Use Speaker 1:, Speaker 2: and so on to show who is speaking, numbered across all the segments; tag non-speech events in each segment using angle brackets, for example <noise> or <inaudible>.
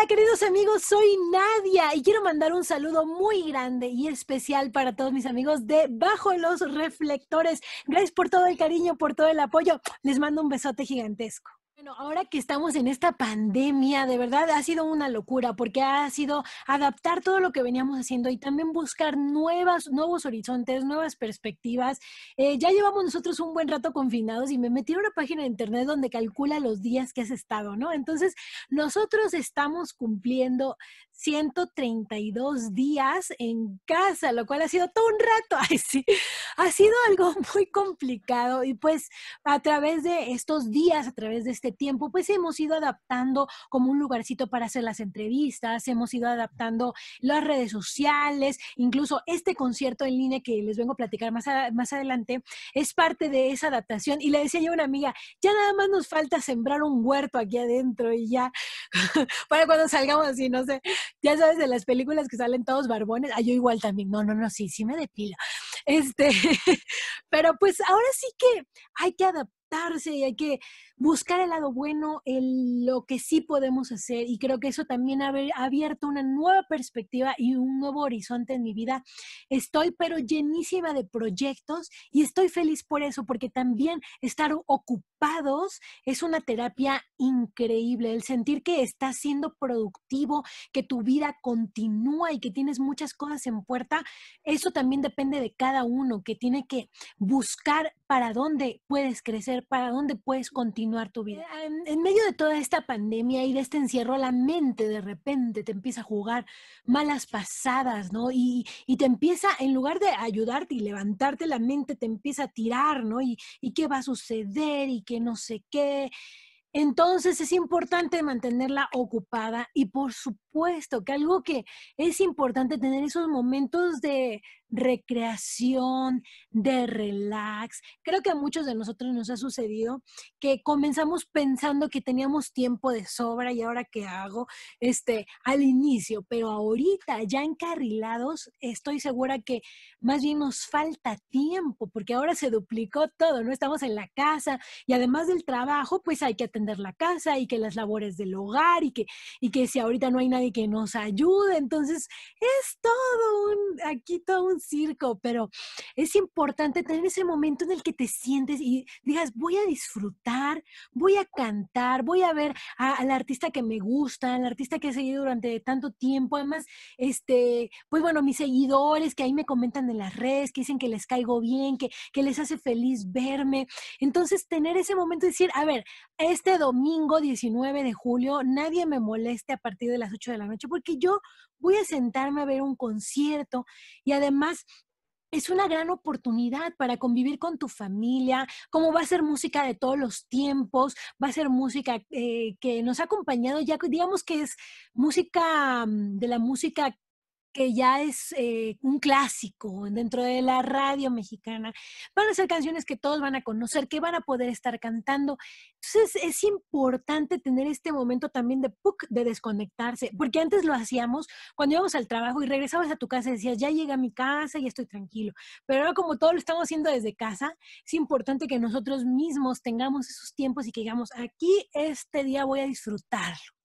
Speaker 1: Hola queridos amigos, soy Nadia y quiero mandar un saludo muy grande y especial para todos mis amigos de Bajo los Reflectores. Gracias por todo el cariño, por todo el apoyo. Les mando un besote gigantesco. Bueno, ahora que estamos en esta pandemia, de verdad ha sido una locura porque ha sido adaptar todo lo que veníamos haciendo y también buscar nuevas, nuevos horizontes, nuevas perspectivas. Eh, ya llevamos nosotros un buen rato confinados y me metí en una página de internet donde calcula los días que has estado, ¿no? Entonces, nosotros estamos cumpliendo 132 días en casa, lo cual ha sido todo un rato. <laughs> Ay, sí. Ha sido algo muy complicado y pues a través de estos días, a través de este tiempo, pues hemos ido adaptando como un lugarcito para hacer las entrevistas, hemos ido adaptando las redes sociales, incluso este concierto en línea que les vengo a platicar más, más adelante es parte de esa adaptación. Y le decía yo a una amiga, ya nada más nos falta sembrar un huerto aquí adentro y ya, <laughs> para cuando salgamos así, no sé ya sabes, de las películas que salen todos barbones, ah, yo igual también, no, no, no, sí, sí me depila. Este, <laughs> pero pues ahora sí que hay que adaptarse y hay que buscar el lado bueno, el, lo que sí podemos hacer. Y creo que eso también ha, abierto una nueva perspectiva y un nuevo horizonte en mi vida. Estoy pero llenísima de proyectos y estoy feliz por eso, porque también estar ocupados es una terapia increíble. El sentir que estás siendo productivo, que tu vida continúa y que tienes muchas cosas en puerta, eso también depende de cada uno, que tiene que buscar para dónde puedes crecer, para dónde puedes continuar tu vida. En, medio de toda esta pandemia y de este encierro, la mente de repente te empieza a jugar malas pasadas, ¿no? Y, te empieza, en lugar de ayudarte y levantarte, la mente te empieza a tirar, ¿no? Y, y qué va a suceder y que no sé qué. Entonces es importante mantenerla ocupada y por supuesto que algo que es importante tener esos momentos de, recreación, de relax. Creo que a muchos de nosotros nos ha sucedido que comenzamos pensando que teníamos tiempo de sobra y ahora qué hago, este, al inicio, pero ahorita ya encarrilados, estoy segura que más bien nos falta tiempo porque ahora se duplicó todo, no estamos en la casa y además del trabajo, pues hay que atender la casa y que las labores del hogar y que y que si ahorita no hay nadie que nos ayude, entonces es todo un aquí todo un circo, pero es importante tener ese momento en el que te sientes y digas, voy a disfrutar, voy a cantar, voy a ver al artista que me gusta, al artista que he seguido durante tanto tiempo. Además, este, pues bueno, mis seguidores que ahí me comentan en las redes, que dicen que les caigo bien, que, que les hace feliz verme. Entonces, tener ese momento de decir, a ver, este domingo 19 de julio, nadie me moleste a partir de las 8 de la noche, porque yo voy a sentarme a ver un concierto y además es una gran oportunidad para convivir con tu familia, como va a ser música de todos los tiempos, va a ser música eh, que nos ha acompañado ya, digamos que es música mm, de la música que ya es eh, un clásico dentro de la radio mexicana. Van a ser canciones que todos van a conocer, que van a poder estar cantando. Entonces es importante tener este momento también de, de desconectarse, porque antes lo hacíamos cuando íbamos al trabajo y regresabas a tu casa y decías, ya llega a mi casa y estoy tranquilo. Pero ahora como todo lo estamos haciendo desde casa, es importante que nosotros mismos tengamos esos tiempos y que digamos, aquí este día voy a disfrutarlo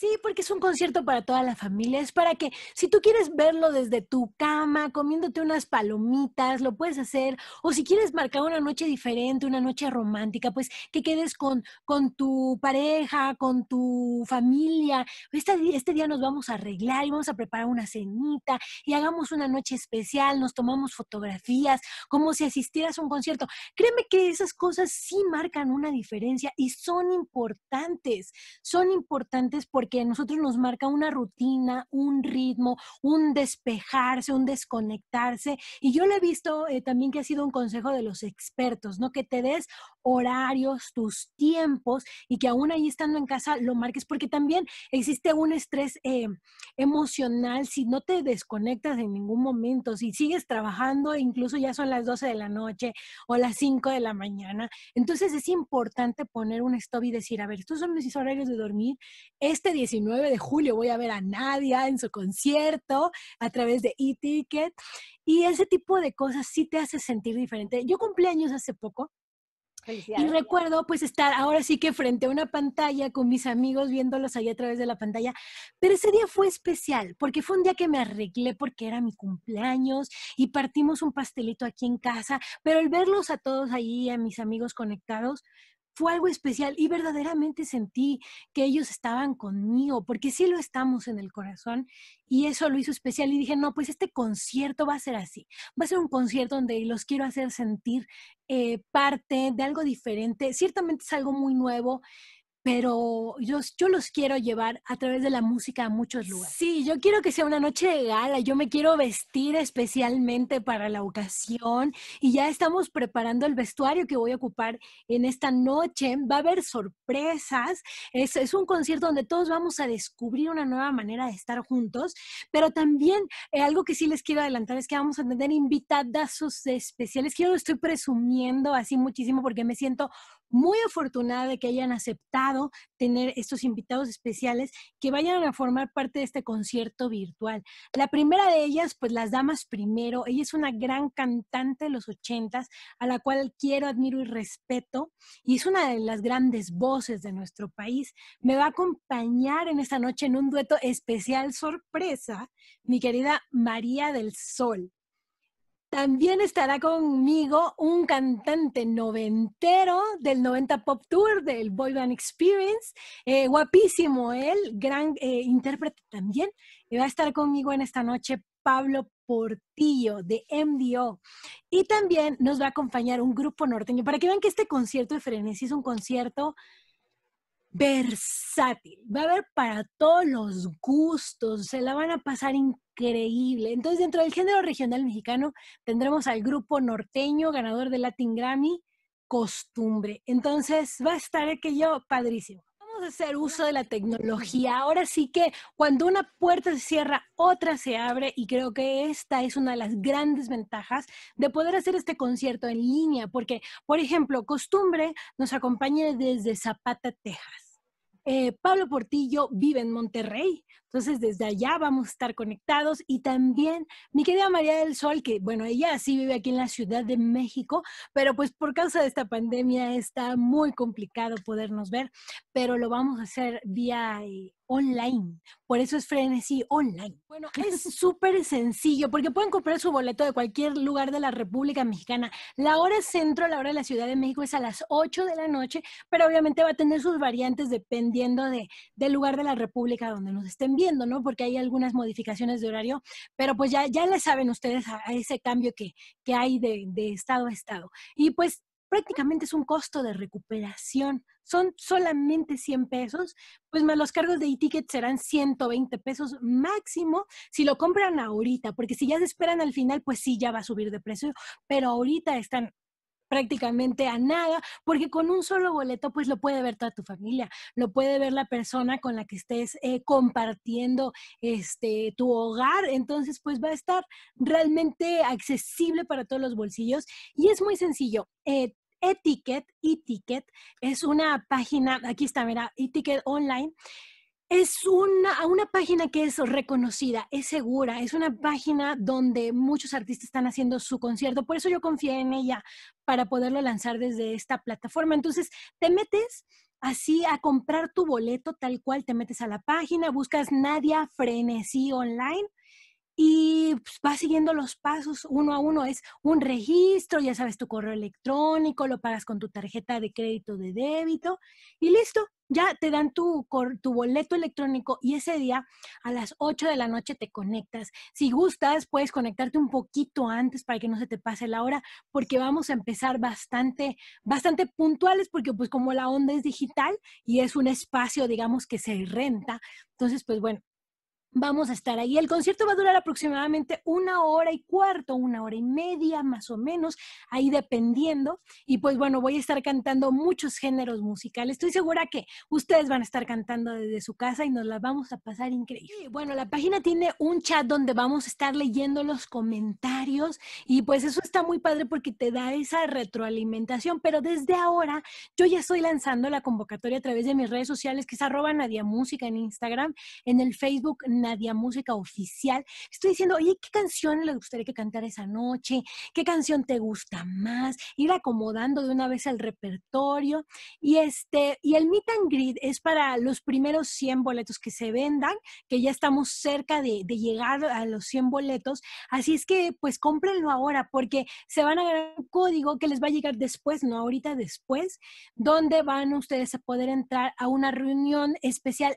Speaker 1: Sí, porque es un concierto para toda la familia. Es para que si tú quieres verlo desde tu cama, comiéndote unas palomitas, lo puedes hacer. O si quieres marcar una noche diferente, una noche romántica, pues que quedes con, con tu pareja, con tu familia. Este, este día nos vamos a arreglar y vamos a preparar una cenita y hagamos una noche especial, nos tomamos fotografías, como si asistieras a un concierto. Créeme que esas cosas sí marcan una diferencia y son importantes. Son importantes porque que nosotros nos marca una rutina, un ritmo, un despejarse, un desconectarse. Y yo lo he visto eh, también que ha sido un consejo de los expertos, ¿no? Que te des horarios, tus tiempos y que aún ahí estando en casa lo marques, porque también existe un estrés eh, emocional si no te desconectas en ningún momento, si sigues trabajando, e incluso ya son las 12 de la noche o las 5 de la mañana. Entonces es importante poner un stop y decir, a ver, estos son mis horarios de dormir, este 19 de julio voy a ver a Nadia en su concierto a través de e-ticket. Y ese tipo de cosas sí te hace sentir diferente. Yo cumplí años hace poco. Y recuerdo pues estar ahora sí que frente a una pantalla con mis amigos viéndolos ahí a través de la pantalla, pero ese día fue especial porque fue un día que me arreglé porque era mi cumpleaños y partimos un pastelito aquí en casa, pero el verlos a todos ahí, a mis amigos conectados, fue algo especial y verdaderamente sentí que ellos estaban conmigo, porque sí lo estamos en el corazón y eso lo hizo especial y dije, no, pues este concierto va a ser así, va a ser un concierto donde los quiero hacer sentir eh, parte de algo diferente, ciertamente es algo muy nuevo pero yo, yo los quiero llevar a través de la música a muchos lugares. Sí, yo quiero que sea una noche de gala, yo me quiero vestir especialmente para la ocasión y ya estamos preparando el vestuario que voy a ocupar en esta noche. Va a haber sorpresas, es, es un concierto donde todos vamos a descubrir una nueva manera de estar juntos, pero también eh, algo que sí les quiero adelantar es que vamos a tener invitadas especiales que yo lo estoy presumiendo así muchísimo porque me siento muy afortunada de que hayan aceptado tener estos invitados especiales que vayan a formar parte de este concierto virtual. La primera de ellas, pues las damas primero, ella es una gran cantante de los ochentas, a la cual quiero, admiro y respeto, y es una de las grandes voces de nuestro país. Me va a acompañar en esta noche en un dueto especial sorpresa, mi querida María del Sol. También estará conmigo un cantante noventero del 90 Pop Tour del Boy Band Experience. Eh, guapísimo él, gran eh, intérprete también. Y va a estar conmigo en esta noche Pablo Portillo de MDO. Y también nos va a acompañar un grupo norteño. Para que vean que este concierto de frenesi es un concierto versátil. Va a haber para todos los gustos. Se la van a pasar increíble increíble. Entonces, dentro del género regional mexicano, tendremos al grupo norteño, ganador del Latin Grammy, Costumbre. Entonces, va a estar aquello padrísimo. Vamos a hacer uso de la tecnología. Ahora sí que cuando una puerta se cierra, otra se abre y creo que esta es una de las grandes ventajas de poder hacer este concierto en línea, porque, por ejemplo, Costumbre nos acompaña desde Zapata, Texas. Eh, Pablo Portillo vive en Monterrey, entonces desde allá vamos a estar conectados y también mi querida María del Sol, que bueno, ella sí vive aquí en la Ciudad de México, pero pues por causa de esta pandemia está muy complicado podernos ver, pero lo vamos a hacer vía eh, online. Por eso es frenesí online. Bueno, es súper sencillo porque pueden comprar su boleto de cualquier lugar de la República Mexicana. La hora centro, la hora de la Ciudad de México es a las 8 de la noche, pero obviamente va a tener sus variantes dependiendo de, del lugar de la República donde nos estén viendo, ¿no? Porque hay algunas modificaciones de horario, pero pues ya, ya le saben ustedes a, ese cambio que, hay de, de estado a estado. Y pues prácticamente es un costo de recuperación. Son solamente 100 pesos, pues los cargos de e-ticket serán 120 pesos máximo si lo compran ahorita, porque si ya se esperan al final, pues sí, ya va a subir de precio, pero ahorita están prácticamente a nada, porque con un solo boleto pues lo puede ver toda tu familia, lo puede ver la persona con la que estés eh, compartiendo este tu hogar, entonces pues va a estar realmente accesible para todos los bolsillos y es muy sencillo. Eh, Etiquette, ticket es una página, aquí está, mira, Etiquette Online es una, una página que es reconocida, es segura, es una página donde muchos artistas están haciendo su concierto. Por eso yo confié en ella para poderlo lanzar desde esta plataforma. Entonces, te metes así a comprar tu boleto tal cual, te metes a la página, buscas Nadia Frenesí Online y pues, vas siguiendo los pasos uno a uno. Es un registro, ya sabes, tu correo electrónico, lo pagas con tu tarjeta de crédito de débito y listo. Ya te dan tu, boleto electrónico y ese día a las 8 de la noche te conectas. Si gustas, puedes conectarte un poquito antes para que no se te pase la hora, porque vamos a empezar bastante, bastante puntuales, porque pues como la onda es digital y es un espacio, digamos, que se renta, entonces pues bueno, vamos a estar ahí. El concierto va a durar aproximadamente una hora y cuarto, una hora y media más o menos, ahí dependiendo. Y pues bueno, voy a estar cantando muchos géneros musicales. Estoy segura que ustedes van a estar cantando desde su casa y nos la vamos a pasar increíble. bueno, la página tiene un chat donde vamos a estar leyendo los comentarios y pues eso está muy padre porque te da esa retroalimentación. Pero desde ahora yo ya estoy lanzando la convocatoria a través de mis redes sociales que es arroba Nadia Música en Instagram, en el Facebook Nadia, música oficial. Estoy diciendo, oye, ¿qué canción le gustaría que cantara esa noche? ¿Qué canción te gusta más? Ir acomodando de una vez el repertorio. Y, este, y el meet and es para los primeros 100 boletos que se vendan, que ya estamos cerca de, de llegar a los 100 boletos. Así es que, pues, cómprenlo ahora, porque se van a ganar un código que les va a llegar después, no ahorita, después, donde van ustedes a poder entrar a una reunión especial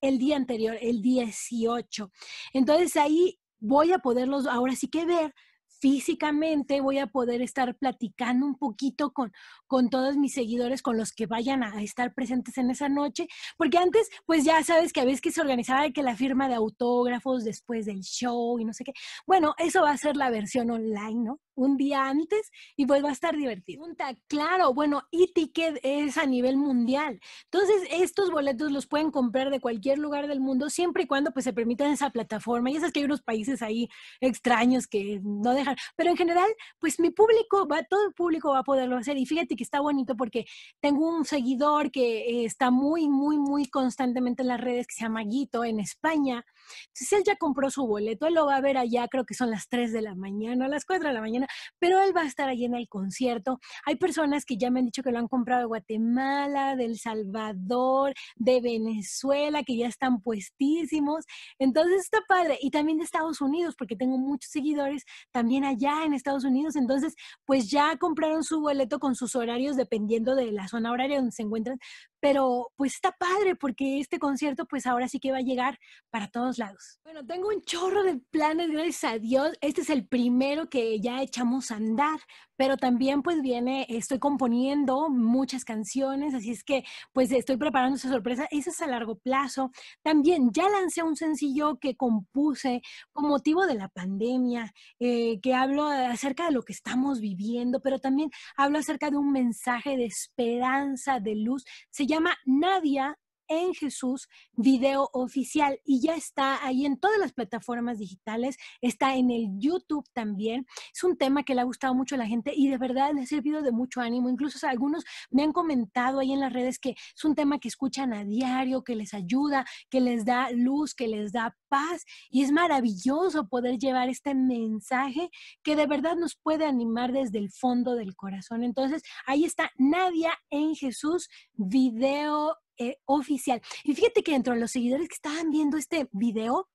Speaker 1: el día anterior, el 18. Entonces ahí voy a poderlos ahora sí que ver físicamente, voy a poder estar platicando un poquito con, con todos mis seguidores, con los que vayan a, estar presentes en esa noche, porque antes, pues ya sabes que a veces que se organizaba que la firma de autógrafos después del show y no sé qué. Bueno, eso va a ser la versión online, ¿no? un día antes y pues va a estar divertido. Claro, bueno, y ticket es a nivel mundial. Entonces, estos boletos los pueden comprar de cualquier lugar del mundo siempre y cuando pues se permitan esa plataforma. Ya sabes que hay unos países ahí extraños que no dejan, pero en general, pues mi público va, todo el público va a poderlo hacer y fíjate que está bonito porque tengo un seguidor que eh, está muy, muy, muy constantemente en las redes que se llama Guito en España entonces él ya compró su boleto, él lo va a ver allá, creo que son las 3 de la mañana, las 4 de la mañana, pero él va a estar allí en el concierto. Hay personas que ya me han dicho que lo han comprado de Guatemala, del El Salvador, de Venezuela, que ya están puestísimos. Entonces está padre. Y también de Estados Unidos, porque tengo muchos seguidores también allá en Estados Unidos. Entonces, pues ya compraron su boleto con sus horarios dependiendo de la zona horaria donde se encuentran, pero pues está padre porque este concierto pues ahora sí que va a llegar para todos lados. Bueno, tengo un chorro de planes, gracias a Dios. Este es el primero que ya echamos a andar, pero también pues viene, estoy componiendo muchas canciones, así es que pues estoy preparando esa sorpresa, esa es a largo plazo. También ya lancé un sencillo que compuse con motivo de la pandemia, eh, que hablo acerca de lo que estamos viviendo, pero también hablo acerca de un mensaje de esperanza, de luz llama Nadia en Jesús video oficial y ya está ahí en todas las plataformas digitales, está en el YouTube también. Es un tema que le ha gustado mucho a la gente y de verdad le ha servido de mucho ánimo. Incluso algunos me han comentado ahí en las redes que es un tema que escuchan a diario, que les ayuda, que les da luz, que les da paz y es maravilloso poder llevar este mensaje que de verdad nos puede animar desde el fondo del corazón. Entonces, ahí está Nadia en Jesús, video eh, oficial. Y fíjate que dentro de los seguidores que estaban viendo este video,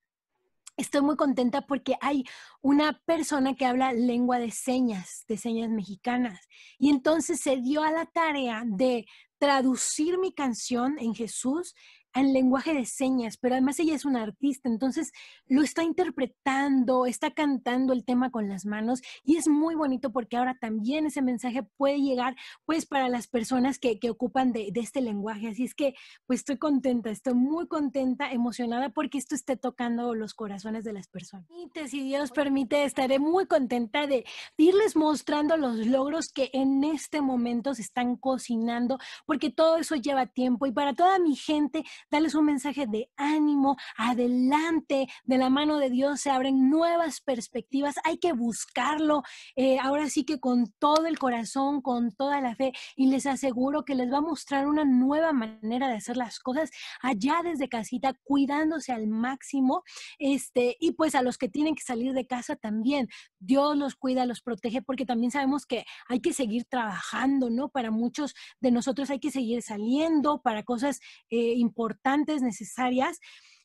Speaker 1: estoy muy contenta porque hay una persona que habla lengua de señas, de señas mexicanas. Y entonces se dio a la tarea de traducir mi canción en Jesús al lenguaje de señas, pero además ella es una artista, entonces lo está interpretando, está cantando el tema con las manos y es muy bonito porque ahora también ese mensaje puede llegar pues para las personas que, que ocupan de, de, este lenguaje. Así es que pues estoy contenta, estoy muy contenta, emocionada porque esto esté tocando los corazones de las personas. Y si Dios permite, estaré muy contenta de irles mostrando los logros que en este momento se están cocinando porque todo eso lleva tiempo y para toda mi gente Dales un mensaje de ánimo, adelante, de la mano de Dios se abren nuevas perspectivas, hay que buscarlo, eh, ahora sí que con todo el corazón, con toda la fe, y les aseguro que les va a mostrar una nueva manera de hacer las cosas allá desde casita, cuidándose al máximo, este, y pues a los que tienen que salir de casa también, Dios los cuida, los protege, porque también sabemos que hay que seguir trabajando, ¿no? Para muchos de nosotros hay que seguir saliendo para cosas importantes eh, necesarias.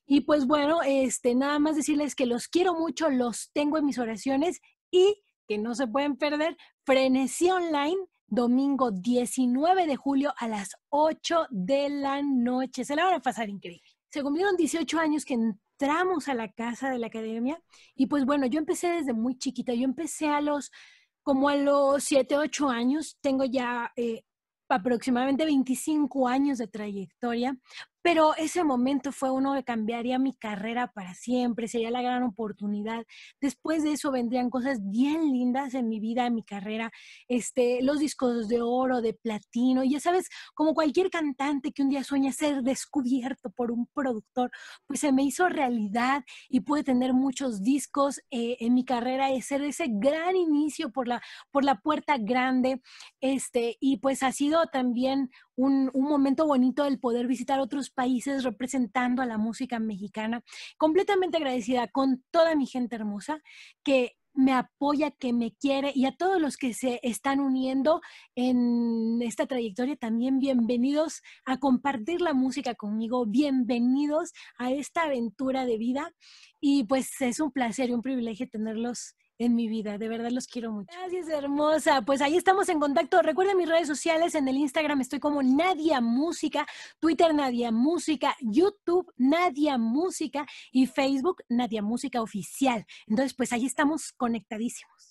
Speaker 1: Y pues bueno, este, nada más decirles que los quiero mucho, los tengo en mis oraciones y que no se pueden perder Frenesí Online domingo 19 de julio a las 8 de la noche. Se la van a pasar increíble. Se cumplieron 18 años que entramos a la casa de la academia y pues bueno, yo empecé desde muy chiquita, yo empecé a los como a los 7, 8 años, tengo ya eh, aproximadamente 25 años de trayectoria, pero ese momento fue uno que cambiaría mi carrera para siempre, sería la gran oportunidad. Después de eso vendrían cosas bien lindas en mi vida, en mi carrera, este, los discos de oro, de platino, y ya sabes, como cualquier cantante que un día sueña ser descubierto por un productor, pues se me hizo realidad y pude tener muchos discos eh, en mi carrera y ser ese gran inicio por la, por la puerta grande, este, y pues ha sido también un, un momento bonito el poder visitar otros países representando a la música mexicana. Completamente agradecida con toda mi gente hermosa que me apoya, que me quiere y a todos los que se están uniendo en esta trayectoria también bienvenidos a compartir la música conmigo, bienvenidos a esta aventura de vida y pues es un placer y un privilegio tenerlos en mi vida. De verdad los quiero mucho. Gracias, hermosa. Pues ahí estamos en contacto. Recuerden mis redes sociales. En el Instagram estoy como Nadia Música, Twitter Nadia Música, YouTube Nadia Música y Facebook Nadia Música Oficial. Entonces, pues ahí estamos conectadísimos.